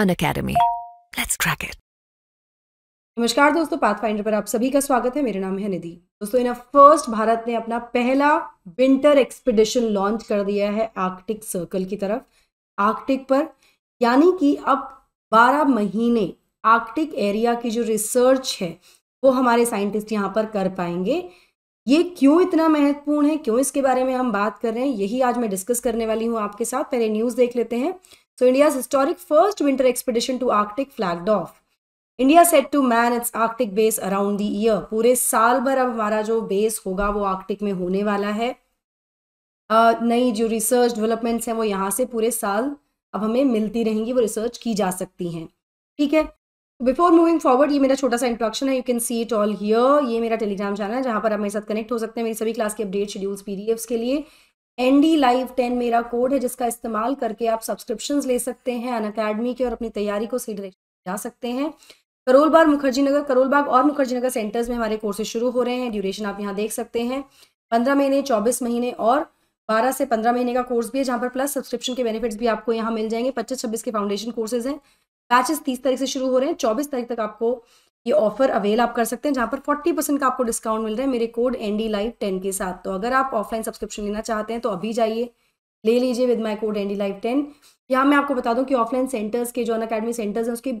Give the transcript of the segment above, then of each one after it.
on Unacademy let's crack it नमस्कार दोस्तों pathfinder पर आप सभी का स्वागत है मेरा नाम है निधि दोस्तों इन फर्स्ट भारत ने अपना पहला विंटर एक्सपीडिशन लॉन्च कर दिया है आर्कटिक सर्कल की तरफ आर्कटिक पर यानी कि अब 12 महीने आर्कटिक एरिया की जो रिसर्च है वो हमारे साइंटिस्ट यहाँ पर कर पाएंगे ये क्यों इतना महत्वपूर्ण है क्यों इसके बारे में हम बात कर रहे हैं यही आज मैं डिस्कस करने वाली हूँ आपके साथ पहले न्यूज़ देख लेते हैं so India historic first winter expedition to Arctic flagged off India set to man its Arctic base around the year पूरे साल भर अब हमारा जो बेस होगा वो आर्कटिक में होने वाला है uh, नई जो रिसर्च डेवलपमेंट्स हैं वो यहाँ से पूरे साल अब हमें मिलती रहेंगी वो रिसर्च की जा सकती हैं ठीक है बिफोर मूविंग फॉरवर्ड ये मेरा छोटा सा इंट्रोडक्शन है you can see it all here ये मेरा टेलीग्राम चैनल है जहाँ पर आप मेरे साथ कनेक्ट हो सकते हैं मेरी सभी क्लास के अपडेट शेड्यूल्स पीडीएफ्स के लिए एनडी लाइव टेन मेरा कोड है जिसका इस्तेमाल करके आप सब्सक्रिप्शन ले सकते हैं अन अकेडमी के और अपनी तैयारी को सही डायरेक्शन जा सकते हैं करोल बाग मुखर्जी नगर करोल बाग और मुखर्जी नगर सेंटर्स में हमारे कोर्सेज शुरू हो रहे हैं ड्यूरेशन आप यहाँ देख सकते हैं पंद्रह महीने चौबीस महीने और बारह से पंद्रह महीने का कोर्स भी है जहाँ पर प्लस सब्सक्रिप्शन के बेनिफिट्स भी आपको यहाँ मिल जाएंगे पच्चीस छब्बीस के फाउंडेशन कोर्सेज हैं बैचेस तीस तारीख से शुरू हो रहे हैं चौबीस तारीख तक आपको ये ऑफर अवेल आप कर सकते हैं जहाँ पर फोर्टी परसेंट का आपको डिस्काउंट मिल रहा है मेरे code N D live ten के साथ तो अगर आप ऑफलाइन सब्सक्रिप्शन लेना चाहते हैं तो अभी जाइए ले लीजिए with my code N D live ten यहाँ मैं आपको बता दूं कि ऑफलाइन सेंटर्स के जो अन अकेडमी सेंटर्स हैं उसके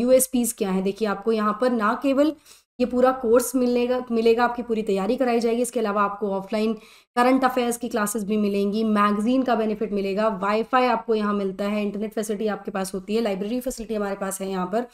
यू एस क्या हैं देखिए आपको यहाँ पर ना केवल ये पूरा कोर्स मिलेगा मिलेगा आपकी पूरी तैयारी कराई जाएगी इसके अलावा आपको ऑफलाइन करंट अफेयर्स की क्लासेस भी मिलेंगी मैगजीन का बेनिफिट मिलेगा वाईफाई आपको यहाँ मिलता है इंटरनेट फैसिलिटी आपके पास होती है लाइब्रेरी फैसिलिटी हमारे पास है यहाँ पर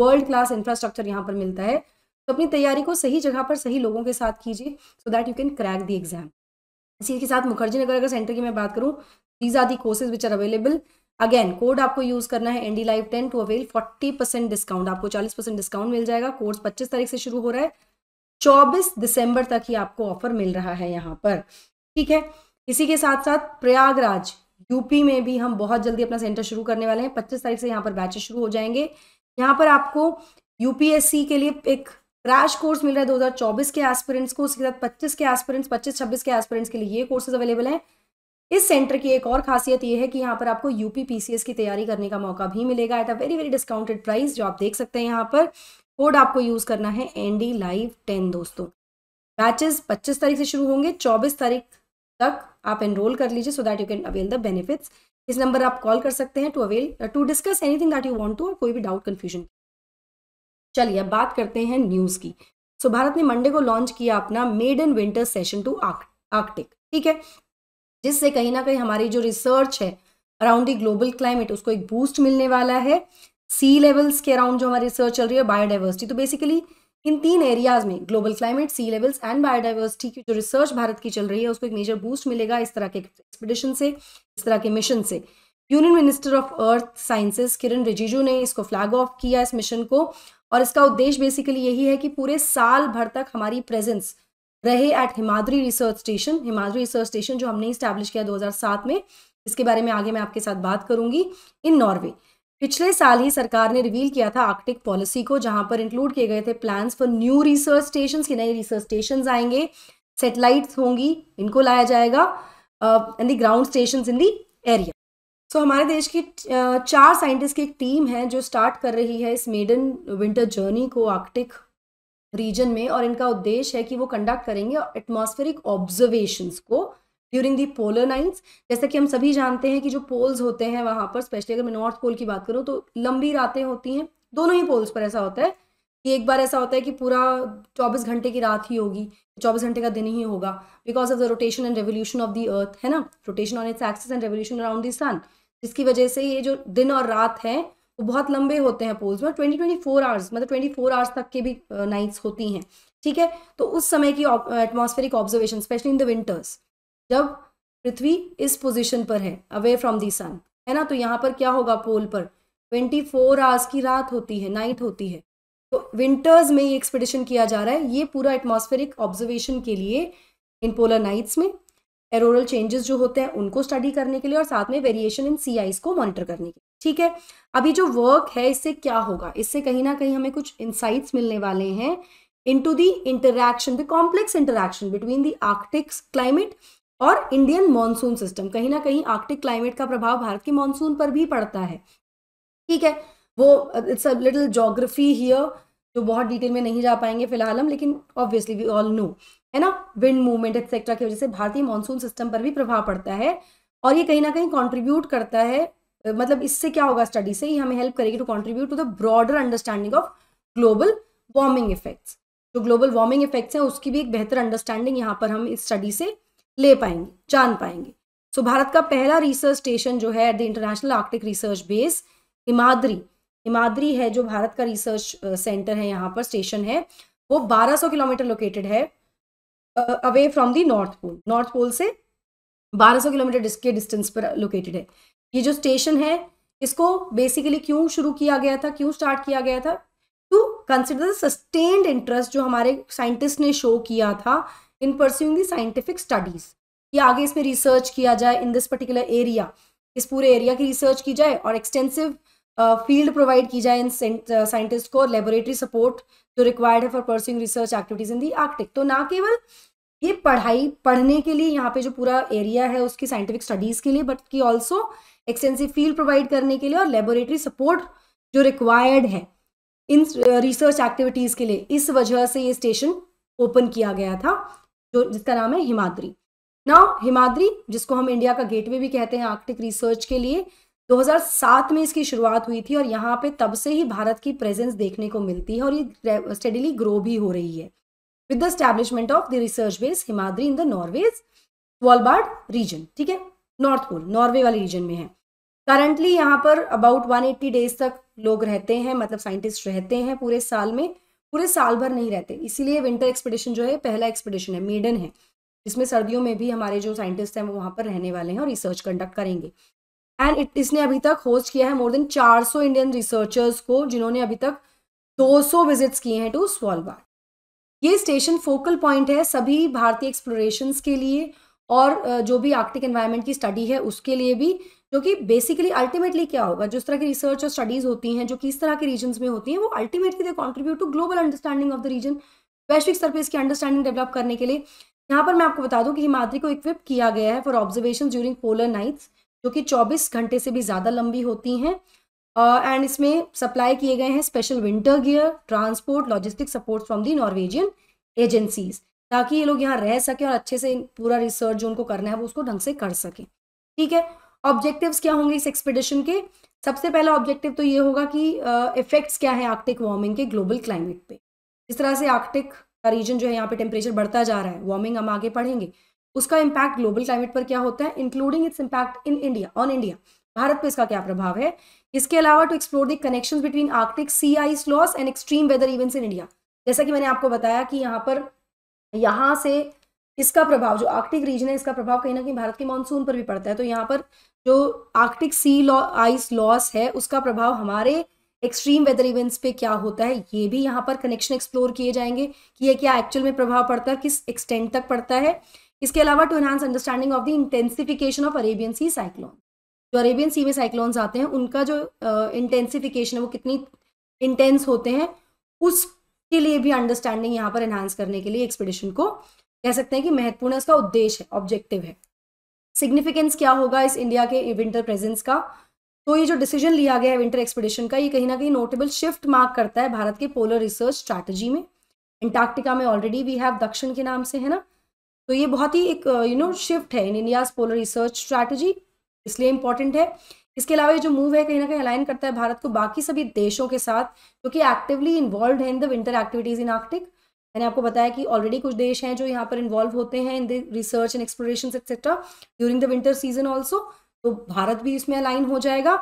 वर्ल्ड क्लास इंफ्रास्ट्रक्चर यहाँ पर मिलता है तो अपनी तैयारी को सही जगह पर सही लोगों के साथ कीजिए so that you can crack the exam इसी के साथ मुखर्जी नगर अगर सेंटर की मैं बात करूँ these are the courses which are available again code आपको यूज करना है ND live ten to avail forty percent discount आपको चालीस परसेंट डिस्काउंट मिल जाएगा कोर्स पच्चीस तारीख से शुरू हो रहा है चौबीस दिसंबर तक ही आपको ऑफर मिल रहा है यहाँ पर ठीक है इसी के साथ साथ प्रयागराज यूपी में भी हम बहुत जल्दी अपना सेंटर शुरू करने वाले हैं पच्चीस तारीख से यहाँ पर बैचेस शुरू हो जाएंगे यहाँ पर आपको यूपीएससी के लिए एक क्रैश कोर्स मिल रहा है 2024 के एस्पिरेंट्स को उसके साथ 25 के एस्पिरेंट्स 25 26 के एस्पिरेंट्स के लिए ये कोर्सेज अवेलेबल हैं इस सेंटर की एक और खासियत यह है कि यहाँ पर आपको यूपी पीसीएस की तैयारी करने का मौका भी मिलेगा at a very very discounted price जो आप देख सकते हैं यहाँ पर कोड आपको यूज़ करना है एनडी लाइव टेन दोस्तों बैचेस 25 तारीख से शुरू होंगे 24 तारीख तक आप एनरोल कर लीजिए so that you can avail the benefits इस नंबर आप कॉल कर सकते हैं to avail to discuss anything that you want to और कोई भी डाउट कन्फ्यूजन चलिए अब बात करते हैं न्यूज़ की सो so, भारत ने मंडे को लॉन्च किया अपना maiden in winter session to Arctic ठीक है जिससे कहीं ना कहीं हमारी जो रिसर्च है अराउंड दी ग्लोबल क्लाइमेट उसको एक बूस्ट मिलने वाला है सी लेवल्स के अराउंड जो हमारी रिसर्च चल रही है बायोडाइवर्सिटी तो बेसिकली इन तीन एरियाज में global climate sea levels and biodiversity की जो रिसर्च भारत की चल रही है उसको एक मेजर बूस्ट मिलेगा इस तरह के एक्सपीडिशन से इस तरह के मिशन से union minister of earth sciences Kiran Rijiju ने इसको फ्लैग ऑफ किया इस मिशन को और इसका उद्देश्य बेसिकली यही है कि पूरे साल भर तक हमारी प्रेजेंस रहे at Himadri research station Himadri research station जो हमने इस्टेब्लिश किया 2007 में इसके बारे में आगे मैं आपके साथ बात करूंगी इन नॉर्वे पिछले साल ही सरकार ने रिवील किया था आर्कटिक पॉलिसी को जहां पर इंक्लूड किए गए थे plans for new research station की नए रिसर्च स्टेशन आएंगे सेटेलाइट्स होंगी इनको लाया जाएगा in the ground station in the area so हमारे देश की uh, चार साइंटिस्ट की एक टीम है जो स्टार्ट कर रही है इस मेडन विंटर जर्नी को आर्कटिक रीजन में और इनका उद्देश्य है कि वो कंडक्ट करेंगे एटमोस्फेरिक ऑब्जर्वेशंस को ड्यूरिंग दी पोलर नाइट्स जैसा कि हम सभी जानते हैं कि जो पोल्स होते हैं वहाँ पर स्पेशली अगर मैं नॉर्थ पोल की बात करूँ तो लंबी रातें होती हैं दोनों ही पोल्स पर ऐसा होता है कि एक बार ऐसा होता है कि पूरा चौबीस घंटे की रात ही होगी चौबीस घंटे का दिन ही होगा because of the rotation and revolution of the earth है ना rotation on its axis and revolution around the sun जिसकी वजह से ये जो दिन और रात है तो बहुत लंबे होते हैं पोल्स में ट्वेंटी ट्वेंटी फोर आवर्स मतलब ट्वेंटी फोर आवर्स तक के भी नाइट्स होती हैं ठीक है तो उस समय की atmospheric observation specially in the winters जब पृथ्वी इस पोजिशन पर है अवे फ्रॉम दी सन है ना तो यहाँ पर क्या होगा पोल पर ट्वेंटी फोर आवर्स की रात होती है नाइट होती है तो विंटर्स में ये एक्सपेडिशन किया जा रहा है ये पूरा एटमॉस्फेरिक ऑब्जर्वेशन के लिए इन पोलर नाइट्स में एरोरल चेंजेस जो होते हैं उनको स्टडी करने के लिए और साथ में वेरिएशन इन सी आईज को मॉनिटर करने के लिए ठीक है अभी जो वर्क है इससे क्या होगा इससे कहीं ना कहीं हमें कुछ इंसाइट्स मिलने वाले हैं into the interaction the complex interaction between the arctic climate और इंडियन मानसून सिस्टम कहीं ना कहीं आर्कटिक क्लाइमेट का प्रभाव भारत के मानसून पर भी पड़ता है ठीक है वो it's a little geography here जो बहुत डिटेल में नहीं जा पाएंगे फिलहाल हम लेकिन ऑब्वियसली वी ऑल नो है ना विंड मूवमेंट एक्सेट्रा की वजह से भारतीय मानसून सिस्टम पर भी प्रभाव पड़ता है और ये कहीं ना कहीं कॉन्ट्रीब्यूट करता है मतलब इससे क्या होगा स्टडी से ही हमें हेल्प करेगी to contribute to the broader understanding of global warming effects जो ग्लोबल वार्मिंग इफेक्ट्स हैं उसकी भी एक बेहतर अंडरस्टैंडिंग यहाँ पर हम इस स्टडी से ले पाएंगे जान पाएंगे सो so, भारत का पहला रिसर्च स्टेशन जो है the international Arctic research base Himadri Himadri है जो भारत का रिसर्च सेंटर है यहाँ पर स्टेशन है वो 1200 किलोमीटर लोकेटेड है away from the north pole north pole से 1200 किलोमीटर के डिस्टेंस पर लोकेटेड है ये जो स्टेशन है इसको बेसिकली क्यों शुरू किया गया था क्यों स्टार्ट किया गया था टू कंसिडर सस्टेन्ड इंटरेस्ट जो हमारे साइंटिस्ट ने शो किया था in pursuing the scientific studies कि आगे इसमें रिसर्च किया जाए इन दिस पर्टिकुलर एरिया इस पूरे एरिया की रिसर्च की जाए और एक्सटेंसिव फील्ड प्रोवाइड की जाए इन साइंटिस्ट को लेबोरेटरी सपोर्ट जो रिक्वायर्ड है for pursuing research activities in the Arctic तो ना केवल ये पढ़ाई पढ़ने के लिए यहाँ पे जो पूरा एरिया है उसकी साइंटिफिक स्टडीज़ के लिए बट की ऑल्सो एक्सटेंसिव फील्ड प्रोवाइड करने के लिए और लेबोरेटरी सपोर्ट जो रिक्वायर्ड है इन रिसर्च uh, एक्टिविटीज़ के लिए इस वजह से ये स्टेशन ओपन किया गया था जो जिसका नाम है हिमाद्री नाउ हिमाद्री जिसको हम इंडिया का गेटवे भी कहते हैं आर्कटिक रिसर्च के लिए 2007 में इसकी शुरुआत हुई थी और यहाँ पे तब से ही भारत की प्रेजेंस देखने को मिलती है और ये स्टडीली uh, ग्रो भी हो रही है with the establishment of the research base Himadri in the Norway's Svalbard region ठीक है नॉर्थ पोल नॉर्वे वाले रीजन में है करंटली यहाँ पर अबाउट वन एट्टी डेज तक लोग रहते हैं मतलब साइंटिस्ट रहते हैं पूरे साल में पूरे साल भर नहीं रहते इसीलिए विंटर एक्सपीडिशन जो है पहला एक्सपीडिशन है मेडन है जिसमें सर्दियों में भी हमारे जो साइंटिस्ट हैं वो वहाँ पर रहने वाले हैं और रिसर्च कंडक्ट करेंगे एंड इट इसने अभी तक होस्ट किया है मोर देन चार सौ इंडियन रिसर्चर्स को जिन्होंने अभी तक दो सौ विजिट्स किए हैं टू स्वालबार्ड ये स्टेशन फोकल पॉइंट है सभी भारतीय एक्सप्लोरेशंस के लिए और जो भी आर्कटिक एनवायरनमेंट की स्टडी है उसके लिए भी जो कि बेसिकली अल्टीमेटली क्या होगा जिस तरह की रिसर्च और स्टडीज होती हैं जो किस तरह के रीजन में होती हैं वो ultimately they contribute to global understanding of the region वैश्विक स्तर पर इसकी अंडरस्टैंडिंग डेवलप करने के लिए यहाँ पर मैं आपको बता दूँ कि हिमाद्री को इक्विप किया गया है for observation during polar nights जो कि 24 घंटे से भी ज़्यादा लंबी होती हैं एंड uh, इसमें सप्लाई किए गए हैं special winter gear transport logistic support from the Norwegian agencies ताकि ये लोग यहाँ रह सकें और अच्छे से पूरा रिसर्च जो उनको करना है वो उसको ढंग से कर सकें ठीक है ऑब्जेक्टिव्स क्या होंगे इस एक्सपेडिशन के सबसे पहला ऑब्जेक्टिव तो ये होगा कि इफेक्ट्स uh, क्या है आर्कटिक वार्मिंग के ग्लोबल क्लाइमेट पे इस तरह से आर्कटिक का रीजन जो है यहाँ पे टेम्परेचर बढ़ता जा रहा है वार्मिंग हम आगे पढ़ेंगे उसका इम्पैक्ट ग्लोबल क्लाइमेट पर क्या होता है including its impact in India on India Bharat पे इसका क्या प्रभाव है इसके अलावा to explore the connection between Arctic sea ice loss and extreme weather events in India जैसा कि मैंने आपको बताया कि यहाँ पर यहाँ से इसका प्रभाव जो आर्कटिक रीजन है इसका प्रभाव कहीं ना कहीं भारत के मानसून पर भी पड़ता है तो यहाँ पर जो Arctic sea law ice loss है उसका प्रभाव हमारे एक्सट्रीम वेदर इवेंट्स पे क्या होता है ये भी यहाँ पर कनेक्शन एक्सप्लोर किए जाएंगे कि ये क्या एक्चुअल में प्रभाव पड़ता है किस एक्सटेंट तक पड़ता है इसके अलावा to enhance understanding of the intensification of Arabian sea cyclone जो अरेबियन सी में साइक्लोन्स आते हैं उनका जो इंटेंसिफिकेशन है वो कितनी इंटेंस होते हैं उसके लिए भी अंडरस्टैंडिंग यहाँ पर एनहांस करने के लिए एक्सपीडिशन को कह सकते हैं कि महत्वपूर्ण इसका उद्देश्य है ऑब्जेक्टिव है सिग्निफिकेंस क्या होगा इस इंडिया के विंटर प्रेजेंस का तो ये जो डिसीजन लिया गया है विंटर एक्सपीडिशन का ये कहीं ना कहीं नोटेबल शिफ्ट मार्क करता है भारत के पोलर रिसर्च स्ट्रैटेजी में एंटार्क्टिका में ऑलरेडी वी हैव दक्षिण के नाम से है ना तो ये बहुत ही एक यू नो शिफ्ट है in India's polar research strategy इसलिए इंपॉर्टेंट है इसके अलावा ये जो मूव है कहीं ना कहीं अलाइन करता है भारत को बाकी सभी देशों के साथ जो कि एक्टिवली इन्वॉल्व है in the winter activities in Arctic मैंने आपको बताया कि ऑलरेडी कुछ देश हैं जो यहाँ पर इन्वॉल्व होते हैं in the research and exploration etcetera during the winter season also तो भारत भी इसमें अलाइन हो जाएगा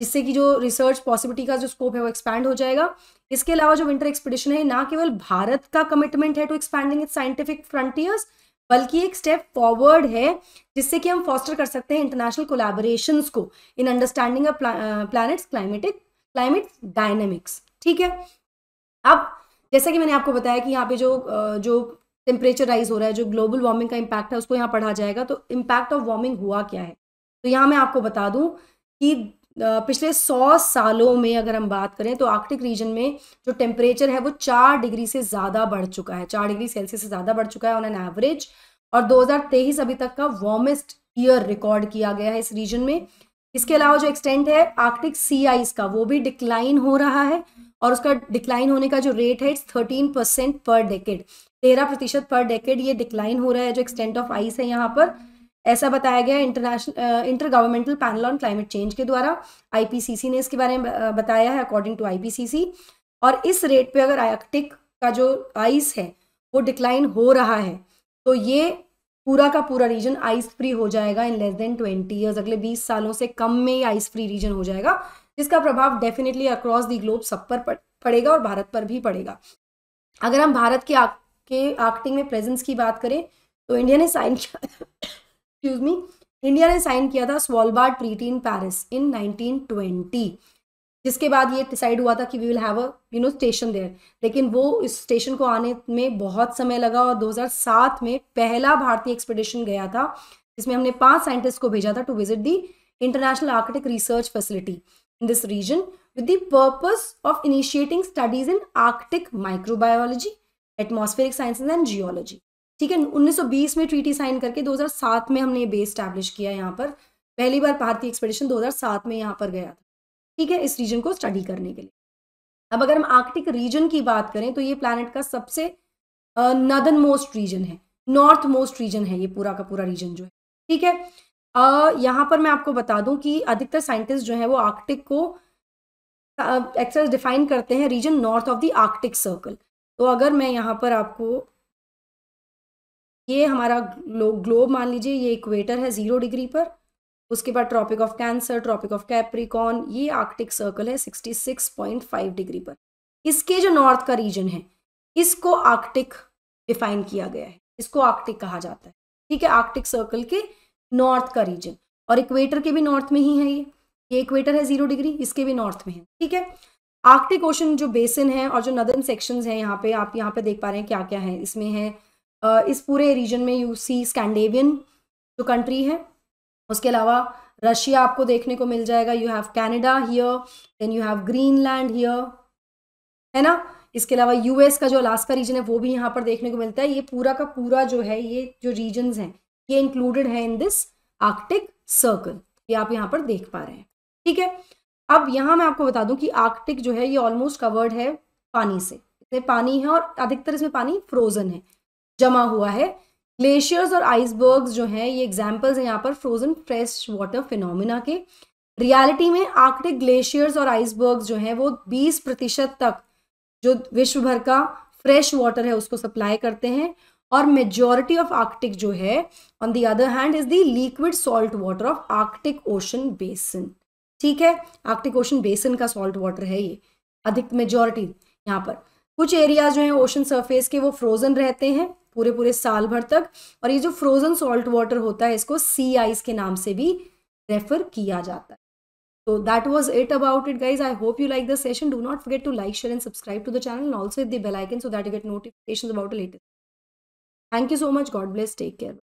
जिससे कि जो रिसर्च पॉसिबिलिटी का जो स्कोप है वो एक्सपैंड हो जाएगा इसके अलावा जो विंटर एक्सपीडिशन है ना केवल भारत का कमिटमेंट है to expanding it scientific frontiers बल्कि एक स्टेप फॉरवर्ड है जिससे कि हम फॉस्टर कर सकते हैं इंटरनेशनल कोलेबोरेशन को in understanding of plan climatic climate dynamics ठीक है अब जैसा कि मैंने आपको बताया कि यहाँ पे जो जो टेम्परेचर राइज हो रहा है जो ग्लोबल वार्मिंग का इम्पैक्ट है उसको यहाँ पढ़ा जाएगा तो इम्पैक्ट ऑफ वार्मिंग हुआ क्या है तो यहाँ मैं आपको बता दूँ कि पिछले सौ सालों में अगर हम बात करें तो आर्कटिक रीजन में जो टेम्परेचर है वो चार डिग्री से ज़्यादा बढ़ चुका है चार डिग्री सेल्सियस से ज़्यादा बढ़ चुका है ऑन एन एवरेज और 2023 अभी तक का वार्मेस्ट ईयर रिकॉर्ड किया गया है इस रीजन में इसके अलावा जो एक्सटेंट है आर्कटिक सी आइस का वो भी डिक्लाइन हो रहा है और उसका डिक्लाइन होने का जो रेट है it's thirteen percent per decade तेरह प्रतिशत पर डेकेड ये डिक्लाइन हो रहा है जो एक्सटेंट ऑफ आइस है यहाँ पर ऐसा बताया गया international inter governmental panel on climate change के द्वारा आईपीसीसी ने इसके बारे में बताया है अकॉर्डिंग टू आईपीसीसी और इस रेट पे अगर आर्कटिक का जो आइस है वो डिक्लाइन हो रहा है तो ये पूरा का पूरा रीजन आइस फ्री हो जाएगा in less than twenty years अगले बीस सालों से कम में ही आइस फ्री रीजन हो जाएगा जिसका प्रभाव डेफिनेटली अक्रॉस दी ग्लोब सब पर पड़ेगा और भारत पर भी पड़ेगा अगर हम भारत के आर्कटिक में प्रेजेंस की बात करें तो इंडिया ने साइन एक्सक्यूज मी इंडिया ने साइन किया था स्वॉलबार्ड ट्रीटी इन पैरिस इन 1920 जिसके बाद ये डिसाइड हुआ था कि we will have a you know station there लेकिन वो इस स्टेशन को आने में बहुत समय लगा और 2007 में पहला भारतीय एक्सपीडिशन गया था जिसमें हमने पांच साइंटिस्ट को भेजा था to visit the international Arctic research facility in this region with the purpose of initiating studies in Arctic microbiology atmospheric sciences and geology ठीक है 1920 में ट्रीटी साइन करके 2007 में हमने ये बेस स्टैब्लिश किया यहाँ पर पहली बार भारतीय एक्सपेडिशन 2007 में यहाँ पर गया था ठीक है इस रीजन को स्टडी करने के लिए अब अगर हम आर्कटिक रीजन की बात करें तो ये प्लानट का सबसे नदन मोस्ट रीजन है नॉर्थ मोस्ट रीजन है ये पूरा का पूरा रीजन जो है ठीक है यहाँ पर मैं आपको बता दूं कि अधिकतर साइंटिस्ट जो है वो आर्कटिक को एक्सरसाइज डिफाइन करते हैं region north of the Arctic circle तो अगर मैं यहाँ पर आपको ये हमारा ग्लोब मान लीजिए ये इक्वेटर है ज़ीरो डिग्री पर उसके बाद tropic of cancer tropic of Capricorn ये आर्कटिक सर्कल है 66.5 डिग्री पर इसके जो नॉर्थ का रीजन है इसको आर्कटिक डिफाइन किया गया है इसको आर्कटिक कहा जाता है ठीक है आर्कटिक सर्कल के नॉर्थ का रीजन और इक्वेटर के भी नॉर्थ में ही है ये ये इक्वेटर है जीरो डिग्री इसके भी नॉर्थ में है ठीक है आर्कटिक ओशन जो बेसिन है और जो नदन सेक्शंस हैं यहाँ पे आप यहाँ पे देख पा रहे हैं क्या क्या है इसमें है इस पूरे रीजन में यू सी स्कैंडेवियन जो कंट्री है उसके अलावा रशिया आपको देखने को मिल जाएगा you have Canada here then you have Greenland here है ना इसके अलावा यूएस का जो अलास्का रीजन है वो भी यहाँ पर देखने को मिलता है ये पूरा का पूरा जो है ये जो रीजन हैं ये इंक्लूडेड है इन दिस आर्कटिक सर्कल ये आप यहाँ पर देख पा रहे हैं ठीक है अब यहाँ मैं आपको बता दूं कि आर्कटिक जो है ये ऑलमोस्ट कवर्ड है पानी से इसमें पानी है और अधिकतर इसमें पानी फ्रोजन है जमा हुआ है ग्लेशियर्स और आइसबर्ग्स जो हैं ये एग्जाम्पल्स हैं यहाँ पर फ्रोजन फ्रेश वाटर फिनोमिना के रियलिटी में आर्कटिक ग्लेशियर्स और आइसबर्ग्स जो हैं वो 20 प्रतिशत तक जो विश्व भर का फ्रेश वाटर है उसको सप्लाई करते हैं और मेजॉरिटी ऑफ आर्कटिक जो है on the other hand is the liquid salt water of Arctic ocean basin ठीक है आर्कटिक ओशन बेसन का सॉल्ट वाटर है ये अधिक मेजॉरिटी यहाँ पर कुछ एरियाज जो हैं ओशन सरफेस के वो फ्रोजन रहते हैं पूरे पूरे साल भर तक और ये जो फ्रोजन सॉल्ट वाटर होता है इसको सी आइस के नाम से भी रेफर किया जाता है तो that was it about it guys I hope you like the session do not forget to like share and subscribe to the channel also hit the bell icon so that get notification about latest thank you so much God bless take care